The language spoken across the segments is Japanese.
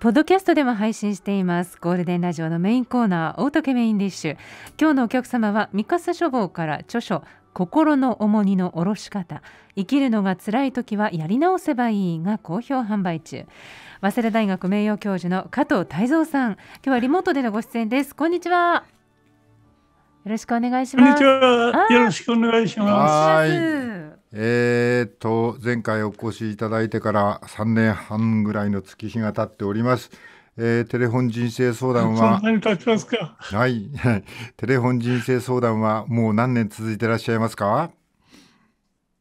ポッドキャストでも配信していますゴールデンラジオのメインコーナー大竹メインディッシュ今日のお客様は三笠書房から著書心の重荷の下ろし方生きるのが辛い時はやり直せばいいが好評販売中早稲田大学名誉教授の加藤泰造さん今日はリモートでのご出演ですこんにちはよろしくお願いしますよろしくお願いしますえー、っと、前回お越しいただいてから3年半ぐらいの月日が経っております。えー、テレフォン人生相談は、経ちますか。はい、テレフォン人生相談はもう何年続いていらっしゃいますか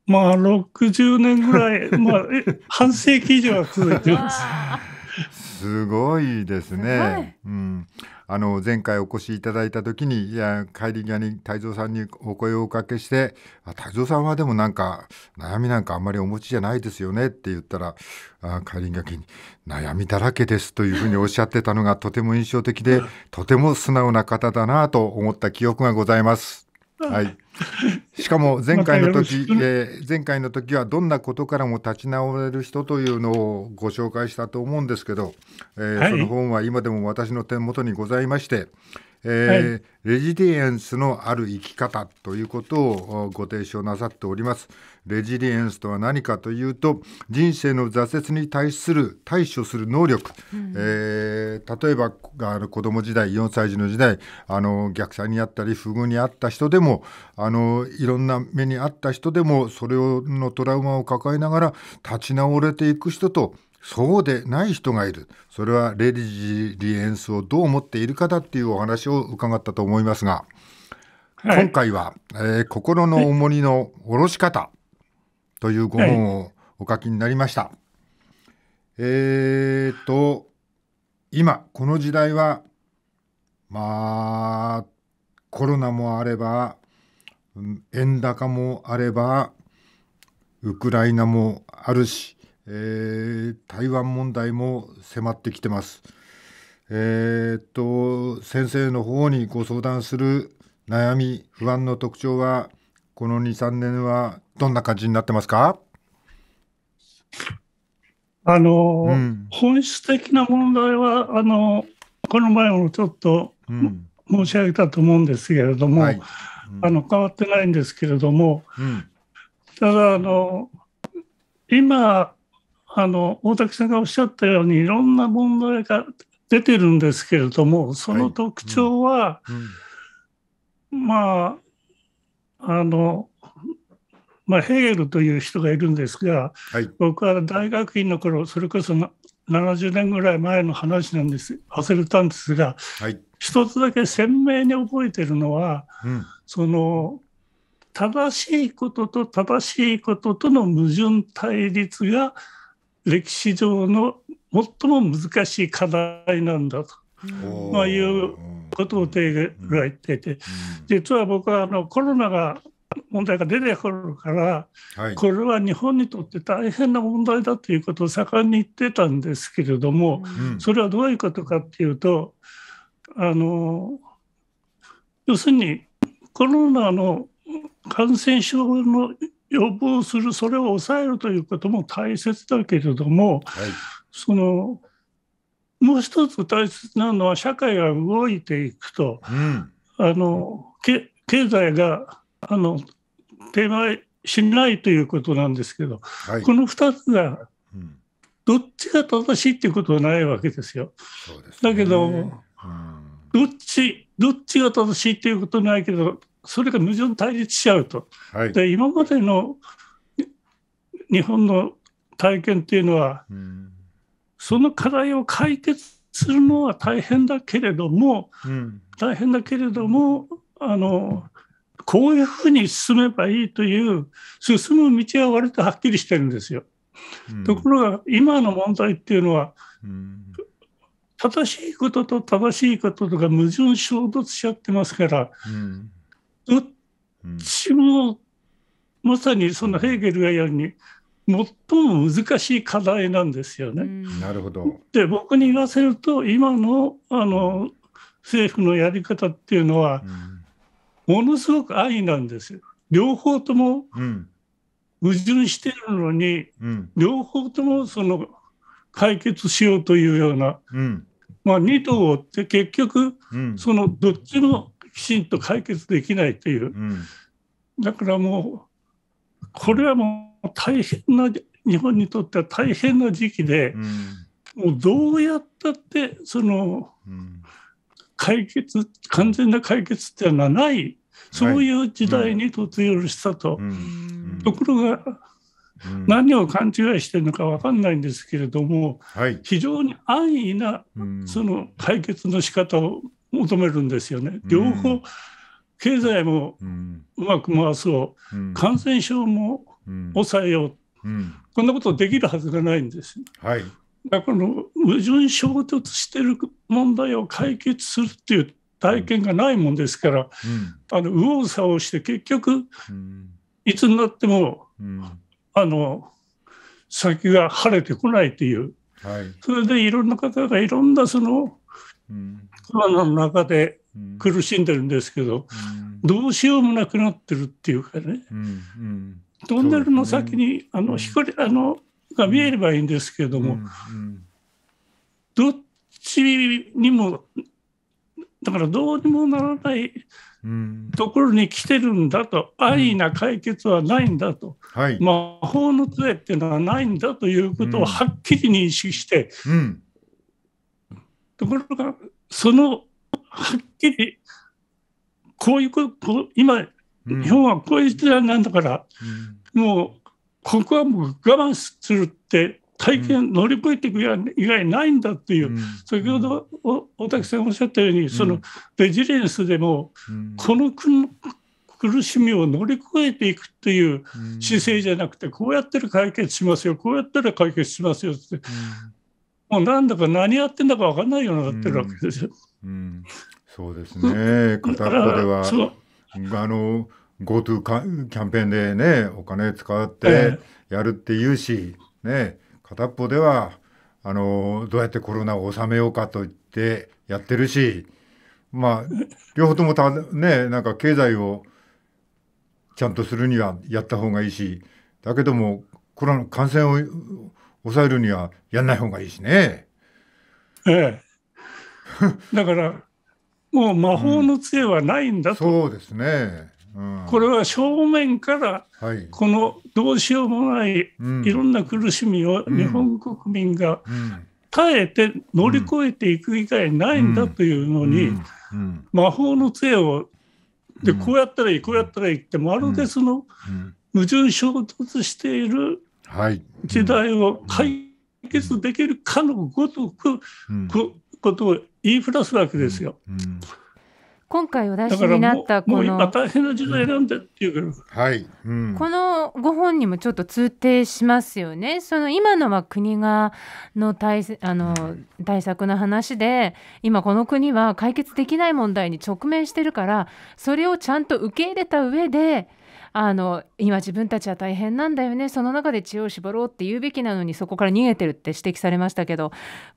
まあ、60年ぐらい、まあ、半世紀以上は続いてます。すごいですね。うんあの前回お越しいただいた時にいや帰り際に太蔵さんにお声をおかけして「あ太蔵さんはでもなんか悩みなんかあんまりお持ちじゃないですよね」って言ったらあ帰りがけに「悩みだらけです」というふうにおっしゃってたのがとても印象的でとても素直な方だなと思った記憶がございます。はい、しかも前回の時、えー、前回の時はどんなことからも立ち直れる人というのをご紹介したと思うんですけど、えー、はい、その本は今でも私の手元にございまして、えー、レジリエンスのある生き方ということをご提唱なさっております。レジリエンスとは何かというと人生の挫折に対する対処する能力、うん、えー、例えばあの子供時代4歳児の時代あの虐待にあったり不遇にあった人でもあのいろんな目にあった人でもそれをのトラウマを抱えながら立ち直れていく人とそうでない人がいるそれはレジリエンスをどう思っているかだっていうお話を伺ったと思いますが、はい、今回は、えー、心の重荷の下ろし方、というご本をお書きになりました。はい、えっと今この時代はまあコロナもあれば円高もあればウクライナもあるし、えー、台湾問題も迫ってきてます。えっと先生の方にご相談する悩み不安の特徴はこの2、3年はどんな感じになってますかあの、うん、本質的な問題はあのこの前もちょっと、うん、申し上げたと思うんですけれども、はい、あの変わってないんですけれども、うん、ただあの今あの大竹さんがおっしゃったようにいろんな問題が出てるんですけれどもその特徴は、はいうん、まああの、まあ、ヘーゲルという人がいるんですが、はい、僕は大学院の頃それこそ70年ぐらい前の話なんです忘れたんですが、はい、一つだけ鮮明に覚えてるのは、うん、その正しいことと正しいこととの矛盾対立が歴史上の最も難しい課題なんだと、まあ、いうことを提言が言っていて、実は僕はあのコロナが問題が出てくるから、はい、これは日本にとって大変な問題だということを盛んに言ってたんですけれども、うん、それはどういうことかっていうとあの要するにコロナの感染症の予防するそれを抑えるということも大切だけれども、はい、そのもう一つ大切なのは社会が動いていくと、うん、あの経済があの停滞しないということなんですけど、はい、この2つがどっちが正しいっていうことはないわけですよ。すね、だけど、うん、どっちどっちが正しいっていうことないけどそれが矛盾対立しちゃうと。はい、で今までの日本の体験っていうのは、うんその課題を解決するのは大変だけれども、うん、大変だけれどもあのこういうふうに進めばいいという進む道は割とはっきりしてるんですよ。うん、ところが今の問題っていうのは、うん、正しいことと正しいこととか矛盾衝突しちゃってますから、どっちもまさにそのヘーゲルが言うように、最も難しい課題なんですよね。なるほどで僕に言わせると今のあの政府のやり方っていうのは、ものすごく安易なんですよ。両方とも矛盾してるのに、両方ともその解決しようというような、まあ、2党って結局、そのどっちもきちんと解決できないという、だからもうこれはもう大変な日本にとっては大変な時期で、もうどうやったってその、解決完全な解決っていうのはないそういう時代に突入したと。ところが、何を勘違いしてるのか分かんないんですけれども、非常に安易なその解決の仕方を求めるんですよね。両方、経済もうまく回そう、感染症も抑えよう、うん、こんなことできるはずがないんです。はい、だからこの矛盾衝突してる問題を解決するっていう体験がないもんですから、うん、あの右往左往して結局、いつになっても、あの先が晴れてこないという、はい、それでいろんな方がいろんなその、コロナの中で苦しんでるんですけど、どうしようもなくなってるっていうかね、うんうん、トンネルの先に、あの光あのが見えればいいんですけれども、どっちにもだからどうにもならないところに来てるんだと、安易な解決はないんだと、はい、魔法の杖っていうのはないんだということをはっきり認識して、ところがそのはっきりこういうこと今日本はこういう時代なんだから、もうここはもう我慢するって体験乗り越えていく以外ないんだっていう、うん、先ほど大竹さんおっしゃったように、うん、そのレジリエンスでも、うん、この苦しみを乗り越えていくっていう姿勢じゃなくて、こうやったら解決しますよこうやったら解決しますよって、もうなんだか何やってんだか分かんないようになってるわけですよ。そうですね片っではあの GoTo キャンペーンでね、お金使ってやるっていうし、ね、片っぽでは、あの、どうやってコロナを収めようかと言ってやってるし、まあ、両方ともた、ね、なんか経済をちゃんとするにはやった方がいいし、だけども、コロナ感染を抑えるにはやんない方がいいしね。ええ。だから、もう魔法の杖はないんだと。うん、そうですね。これは正面からこのどうしようもないいろんな苦しみを日本国民が耐えて乗り越えていく以外ないんだというのに魔法の杖をでこうやったらいいこうやったらいいってまるでその矛盾衝突している時代を解決できるかのごとくことを言いふらすわけですよ。今回お出しになったこの今大変な時代なんだっていうかはいうん、このご本にもちょっと通底しますよねその今のは国がの対あの対策の話で今この国は解決できない問題に直面してるからそれをちゃんと受け入れた上であの今自分たちは大変なんだよねその中で知恵を絞ろうって言うべきなのにそこから逃げてるって指摘されましたけど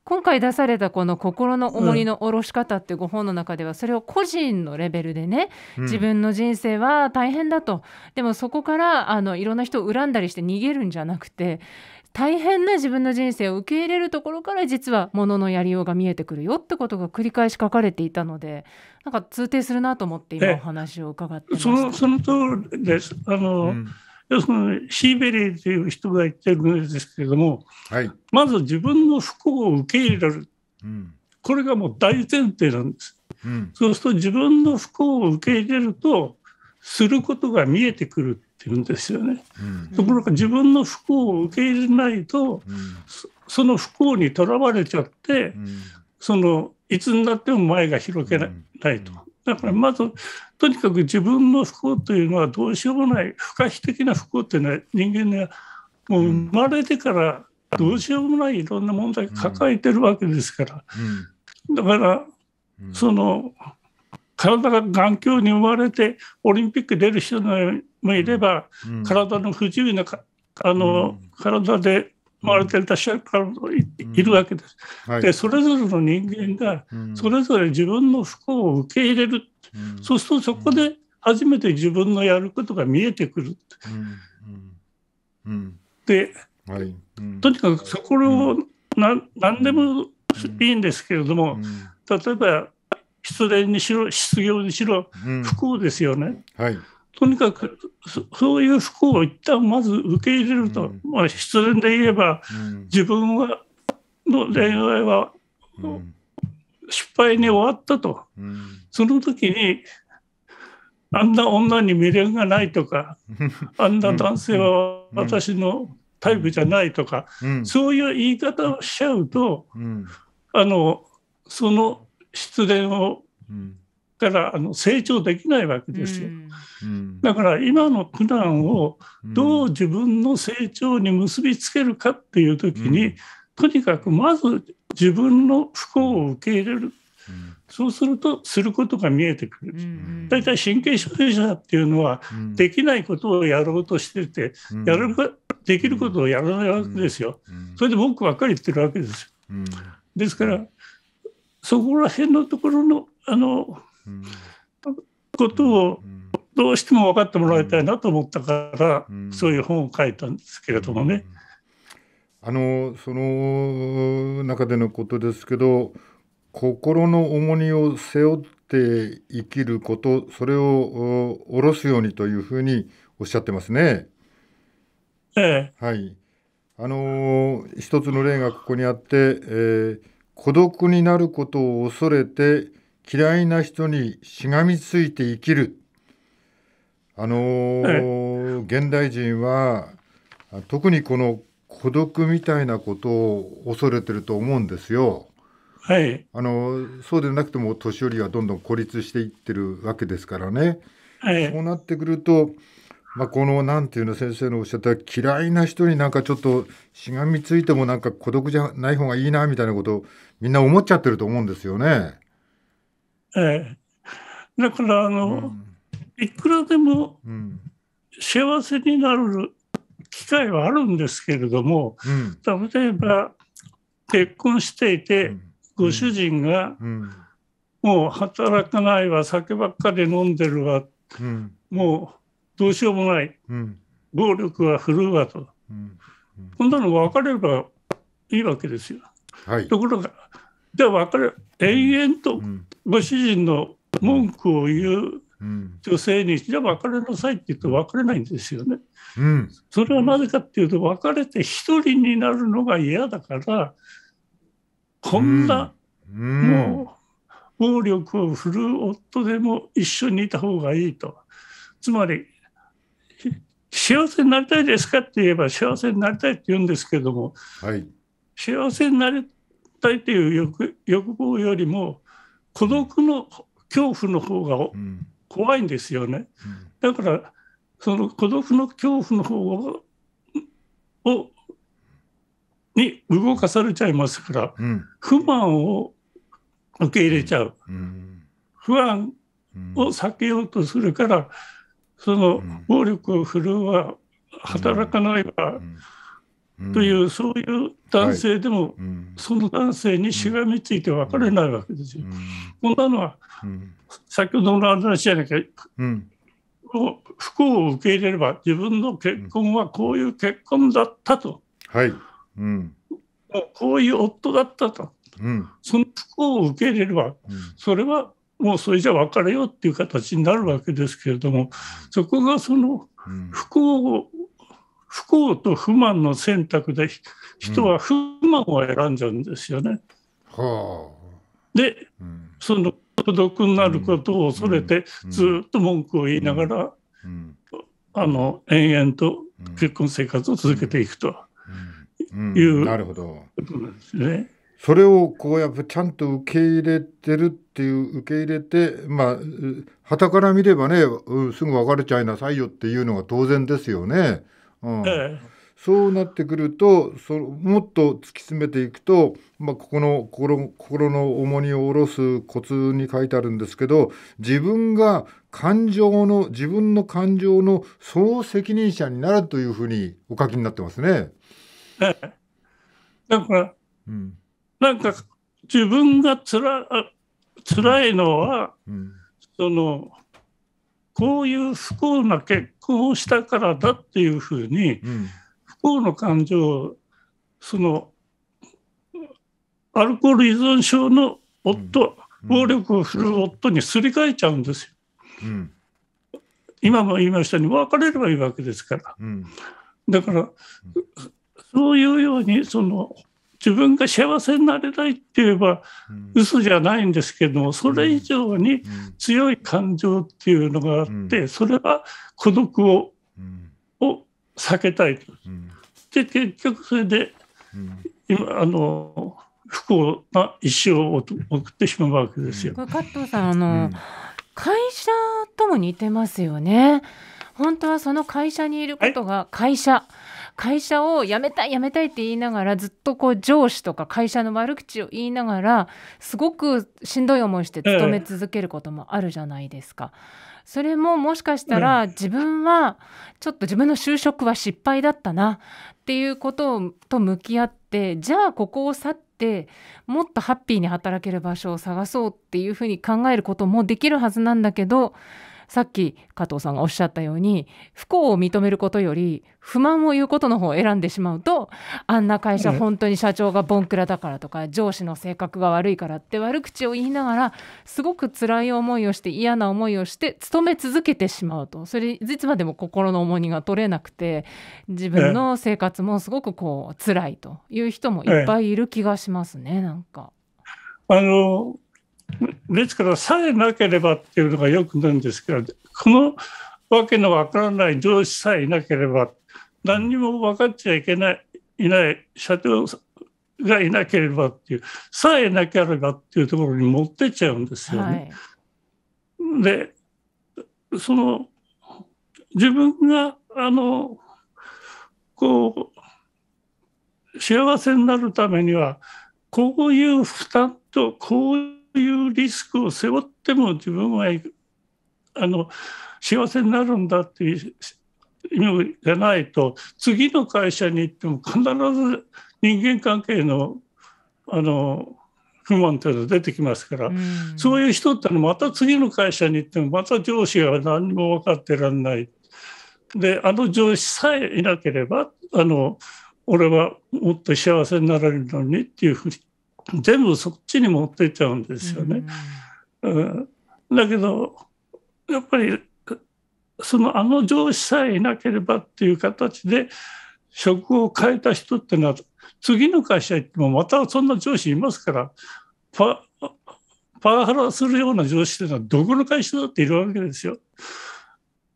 今回出されたこの「心の重りの下ろし方」っていうご本の中ではそれを個人のレベルでね自分の人生は大変だと、でもそこからあのいろんな人を恨んだりして逃げるんじゃなくて大変な自分の人生を受け入れるところから実はもののやりようが見えてくるよってことが繰り返し書かれていたのでなんか通底するなと思って今お話を伺ってそのその通りですあの、うん、要するにシーベリーという人が言ってるんですけれども、はい、まず自分の不幸を受け入れる、うん、これがもう大前提なんです。うん、そうすると自分の不幸を受け入れるとすることが見えてくるっていうんですよね。うん、ところが自分の不幸を受け入れないと、うん、その不幸にとらわれちゃって、うん、そのいつになっても前が広げないと。だからまずとにかく自分の不幸というのはどうしようもない不可避的な不幸というのは人間がもう生まれてからどうしようもないいろんな問題抱えてるわけですから、だからその体が頑強に生まれてオリンピック出る人もいれば、体の不自由なあの、体で生まれてる人からいるわけです。でそれぞれの人間がそれぞれ自分の不幸を受け入れる、そうするとそこで初めて自分のやることが見えてくる。で、とにかくそこを何,、何でもいいんですけれども、例えば失恋にしろ、失業にしろ、不幸ですよね。うん、はい、とにかくそういう不幸を一旦まず受け入れると、うん、まあ、失恋で言えば、自分はの恋愛は、失敗に終わったと、その時にあんな女に未練がないとかあんな男性は私のタイプじゃないとか、そういう言い方をしちゃうと、あのその失恋を、からあの成長できないわけですよ。だから今の苦難をどう自分の成長に結びつけるかっていう時に、とにかくまず自分の不幸を受け入れる。そうするとすることが見えてくる。大体神経症者っていうのはできないことをやろうとしてて、やるできることをやらないわけですよ。それで文句ばっかり言ってるわけですよ。ですからそこら辺のところのあの、うん、ことをどうしても分かってもらいたいなと思ったから、うん、そういう本を書いたんですけれどもね。あのその中でのことですけど心の重荷を背負って生きることそれを下ろすようにというふうにおっしゃってますね。ええ、はいあの一つの例がここにあって、えー孤独になることを恐れて嫌いな人にしがみついて生きる。あのー、現代人は特にこの孤独みたいなことを恐れてると思うんですよ。はい、あのそうでなくても年寄りはどんどん孤立していってるわけですからね、はい、そうなってくるとまあ、このなんていうの先生のおっしゃった嫌いな人になんかちょっとしがみついてもなんか孤独じゃない方がいいなみたいなことをみんな思っちゃってると思うんですよね。ええ、だからあの、うん、いくらでも幸せになる機会はあるんですけれども、うん、例えば結婚していて、ご主人が、もう働かないわ酒ばっかり飲んでるわ、うん、もうどうしようもない、うん、暴力は振るうわと、うんうん、こんなの分かればいいわけですよ。はい、ところがじゃあ分かる永遠とご主人の文句を言う女性に、じゃあ別れなさいって言うと別れないんですよね。うん、それはなぜかっていうと別れて一人になるのが嫌だからこんな、もう暴力を振るう夫でも一緒にいた方がいいと。つまり幸せになりたいですかって言えば幸せになりたいって言うんですけども、はい、幸せになりたいという欲欲望よりも孤独の恐怖の方が、怖いんですよね。うん、だからその孤独の恐怖の方をに動かされちゃいますから、うん、不満を受け入れちゃう、不安を避けようとするから、その暴力を振るうは働かないわ、というそういう男性でも、その男性にしがみついて別れないわけですよ。こんなのは、先ほどの話じゃなきゃ、不幸を受け入れれば自分の結婚はこういう結婚だったと、はいうん、こういう夫だったと、うん、その不幸を受け入れれば、それはもうそれじゃ別れようっていう形になるわけですけれども、そこがその不幸、不幸と不満の選択で、人は不満を選んじゃうんですよね。で、その孤独になることを恐れて、ずっと文句を言いながら、あの延々と結婚生活を続けていくという、うんうん、なるほどことなんですね。それをこうやっぱちゃんと受け入れてるっていう受け入れてまあはたから見ればね、うん、すぐ別れちゃいなさいよっていうのが当然ですよね。うんええ、そうなってくるとそもっと突き詰めていくと、まあ、ここの心心の重荷を下ろすコツに書いてあるんですけど自分が感情の自分の感情の総責任者になるというふうにお書きになってますね。だから、うんなんか自分がつら辛いのは、うん、そのこういう不幸な結婚をしたからだっていうふうに、うん、不幸の感情をそのアルコール依存症の夫、うん、暴力を振るう夫にすり替えちゃうんですよ。今も言いましたように別れればいいわけですから。だから、そういうようにその自分が幸せになれないって言えば嘘じゃないんですけども、それ以上に強い感情っていうのがあって、それは孤独を,、を避けたいと。で、結局それで、今、あの、不幸な一生を送ってしまうわけですよ。加藤さん、あの、会社とも似てますよね。本当はその会社にいることが会社。はい会社を辞めたい辞めたいって言いながらずっとこう上司とか会社の悪口を言いながらすごくしんどい思いして勤め続けることもあるじゃないですか。それももしかしたら自分はちょっと自分の就職は失敗だったなっていうことと向き合ってじゃあここを去ってもっとハッピーに働ける場所を探そうっていうふうに考えることもできるはずなんだけどさっき加藤さんがおっしゃったように不幸を認めることより不満を言うことの方を選んでしまうとあんな会社本当に社長がボンクラだからとか上司の性格が悪いからって悪口を言いながらすごく辛い思いをして嫌な思いをして勤め続けてしまうとそれいつまでも心の重荷が取れなくて自分の生活もすごくこう辛いという人もいっぱいいる気がしますねなんか。あのですから、さえなければっていうのがよくないんですけど、このわけのわからない上司さえいなければ、何にも分かっちゃいけない、いない社長がいなければっていう、さえなければっていうところに持ってっちゃうんですよね。はい、で、その、自分が、あの、こう、幸せになるためには、こういう負担と、こういうリスクを背負っても自分はあの幸せになるんだっていう意味がないと次の会社に行っても必ず人間関係のあの不満というのが出てきますから、うん、そういう人ってのまた次の会社に行ってもまた上司が何も分かってらんないであの上司さえいなければあの俺はもっと幸せになれるのにっていうふうに全部そっちに持ってっちゃうんですよね。うん、うん、だけどやっぱりそのあの上司さえいなければっていう形で職を変えた人ってのは次の会社行ってもまたそんな上司いますからパワハラするような上司っていうのはどこの会社だっているわけですよ。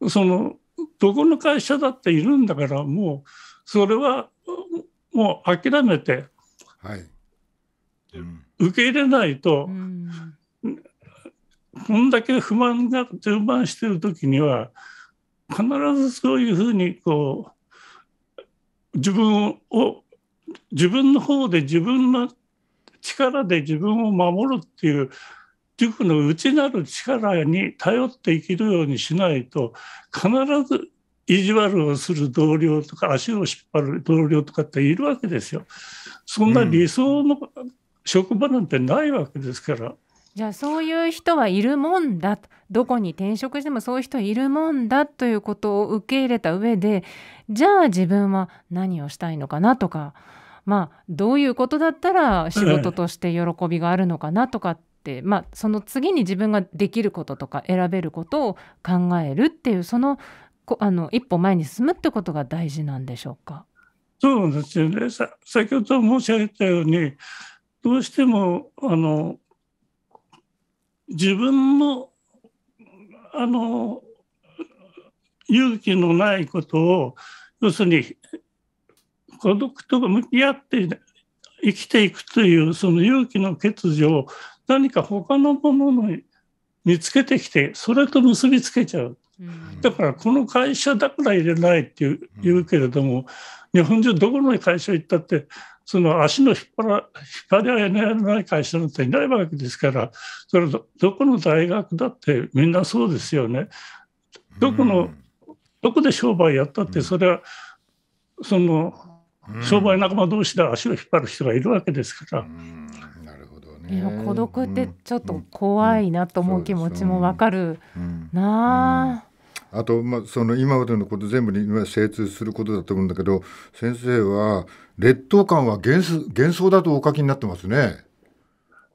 そのどこの会社だっているんだからもうそれはもう諦めて、はい、受け入れないと、こんだけ不満が充満してる時には必ずそういうふうにこう自分を自分の方で自分の力で自分を守るっていう自分の内なる力に頼って生きるようにしないと必ず意地悪をする同僚とか足を引っ張る同僚とかっているわけですよ。そんな理想の職場なんてないわけですから。じゃあそういう人はいるもんだどこに転職してもそういう人いるもんだということを受け入れた上でじゃあ自分は何をしたいのかなとかまあどういうことだったら仕事として喜びがあるのかなとかって、ええ、まあ、その次に自分ができることとか選べることを考えるっていうそのこあの一歩前に進むってことが大事なんでしょうか。そうですよね先ほど申し上げたようにどうしてもあの自分のあの勇気のないことを要するに孤独と向き合って生きていくというその勇気の欠如を何か他のものの見つけてきてそれと結びつけちゃう。だからこの会社だから入れないって言うけれども日本中どこの会社行ったってその足の引っ張ら引っ張り合いない会社なんていないわけですから、それどどこの大学だってみんなそうですよね。どこの、どこで商売やったって、それは、その、商売仲間同士で足を引っ張る人がいるわけですから。どね。孤独ってちょっと怖いなと思う気持ちもわかるなあ。あと、まあ、その今までのこと全部に精通することだと思うんだけど先生は劣等感は幻幻想だとお書きになってますね。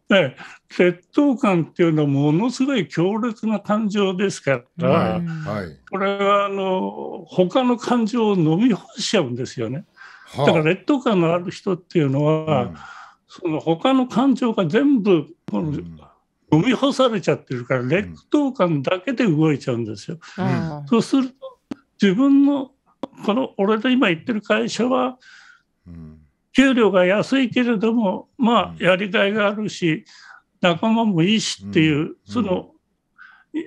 ね、劣等感っていうのはものすごい強烈な感情ですから、はいはい、これはあの他の感情を飲み干しちゃうんですよね。はあ、だから劣等感のある人っていうのは、うん、その他の感情が全部この、うん飲み干されちゃってるから劣等感だけで動いちゃうんですよ。うん、そうすると自分のこの俺の今言ってる会社は給料が安いけれどもまあやりがいがあるし仲間もいいしっていうその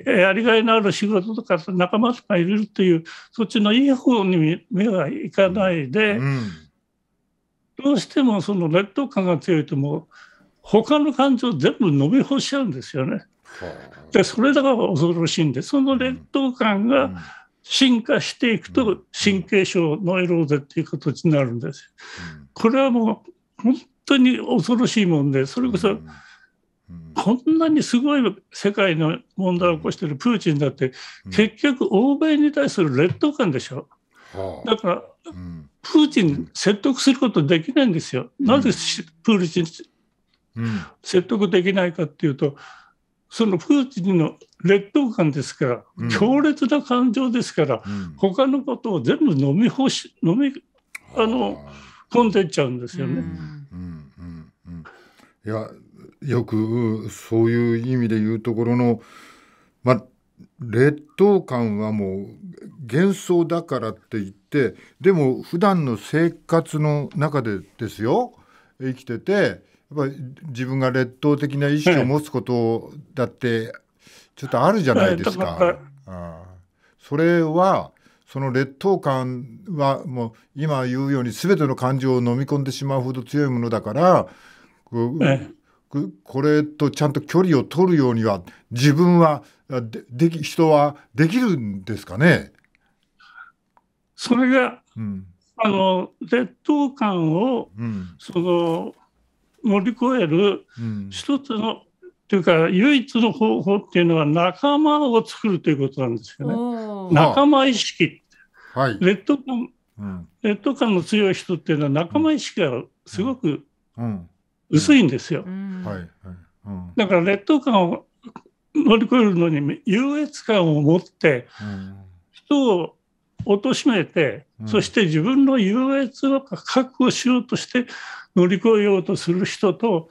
やりがいのある仕事とか仲間とかいるっていうそっちのいい方に目がいかないでどうしてもその劣等感が強いともう。他の感情全部飲み干しちゃうんですよね。でそれだから恐ろしいんでその劣等感が進化していくと神経症ノイローゼっていう形になるんです。これはもう本当に恐ろしいもんでそれこそこんなにすごい世界の問題を起こしてるプーチンだって結局欧米に対する劣等感でしょ。だからプーチン説得することできないんですよ。なぜプーチンうん、説得できないかっていうと、そのプーチンの劣等感ですから、うん、強烈な感情ですから、うん、他のことを全部飲み干し、飲み、あの、込んでっちゃうんですよね。いや、よくそういう意味で言うところの、まあ、劣等感はもう幻想だからって言ってでも普段の生活の中でですよ生きててやっぱり自分が劣等的な意識を持つことだってちょっとあるじゃないですか。あそれはその劣等感はもう今言うように全ての感情を飲み込んでしまうほど強いものだからこれとちゃんと距離を取るようには自分はでき人はできるんですかねそれが、うん、あの劣等感を、うん、その乗り越える一つの、というか唯一の方法っていうのは仲間を作るということなんですよね。仲間意識、はい、劣等感、うん、劣等感の強い人っていうのは仲間意識がすごく薄いんですよ。だから劣等感を乗り越えるのに優越感を持って、人を貶めて、そして自分の優越を確保しようとして乗り越えようとする人と、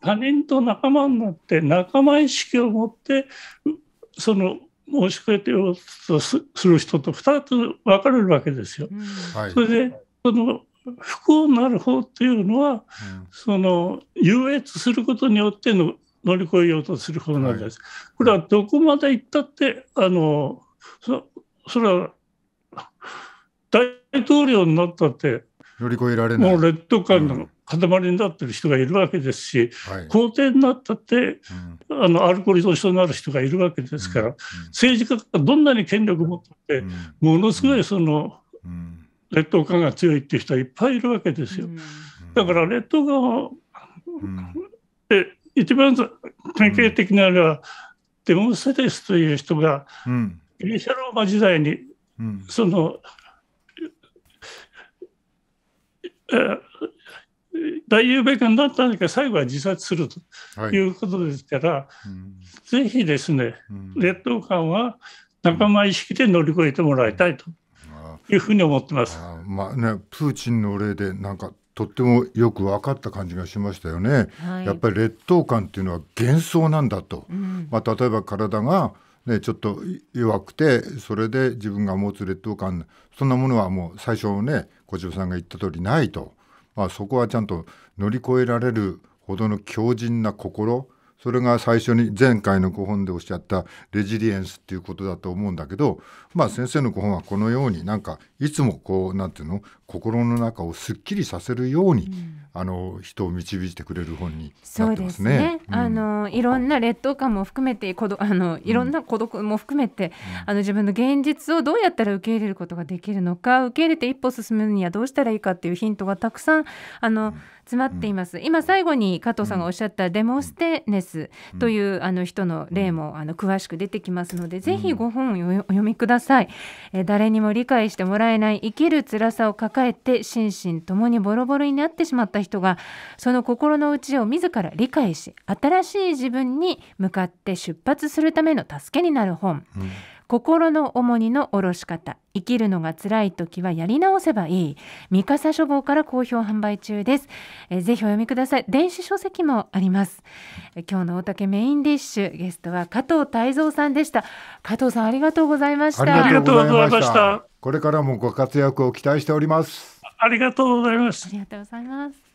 他人と仲間になって仲間意識を持ってその申しようとする人と2つ分かれるわけですよ。それでその不幸になる方っていうのは、うん、その優越することによっての乗り越えようとする方なんです。はい、これはどこまで行ったってあのそれは大統領になったって乗り越えられないもう劣等感の塊になってる人がいるわけですし、うん、皇帝になったって、うん、あのアルコール依存症になる人がいるわけですから、うん、政治家がどんなに権力を持ってて、ものすごいその、劣等感が強いっていう人はいっぱいいるわけですよ。だから劣等感を、で一番典型的なのは、デモンセデスという人が、ギリシャローマ時代に、その大雄米軍だったんだけど最後は自殺するということですから、はいうん、ぜひですね、うん、劣等感は仲間意識で乗り越えてもらいたいというふうに思ってます。あまあね、プーチンの例でなんかとってもよく分かった感じがしましたよね。はい、やっぱり劣等感っていうのは幻想なんだと、うん、まあ、例えば体がね、ちょっと弱くてそれで自分が持つ劣等感そんなものはもう最初ね小島さんが言った通りないと、まあ、そこはちゃんと乗り越えられるほどの強靭な心それが最初に前回のご本でおっしゃったレジリエンスっていうことだと思うんだけど、まあ、先生のご本はこのようになんかいつもこう何て言うの心の中をすっきりさせるように、うん、あの人を導いてくれる本になってますね。ねうん、あのいろんな劣等感も含めて孤独あのいろんな孤独も含めて、うん、あの自分の現実をどうやったら受け入れることができるのか受け入れて一歩進むにはどうしたらいいかっていうヒントがたくさんあの、詰まっています、今最後に加藤さんがおっしゃったデモステネスという、あの人の例もあの詳しく出てきますので、ぜひご本をお読みください、え誰にも理解してもらえない生きる辛さを抱えて心身ともにボロボロになってしまった人がその心の内を自ら理解し新しい自分に向かって出発するための助けになる本、うん、心の重荷の下ろし方生きるのが辛い時はやり直せばいい三笠書房から好評販売中です、えー、ぜひお読みください電子書籍もあります、えー、今日の大竹メインディッシュゲストは加藤泰造さんでした加藤さんありがとうございましたありがとうございましたこれからもご活躍を期待しておりますありがとうございますありがとうございます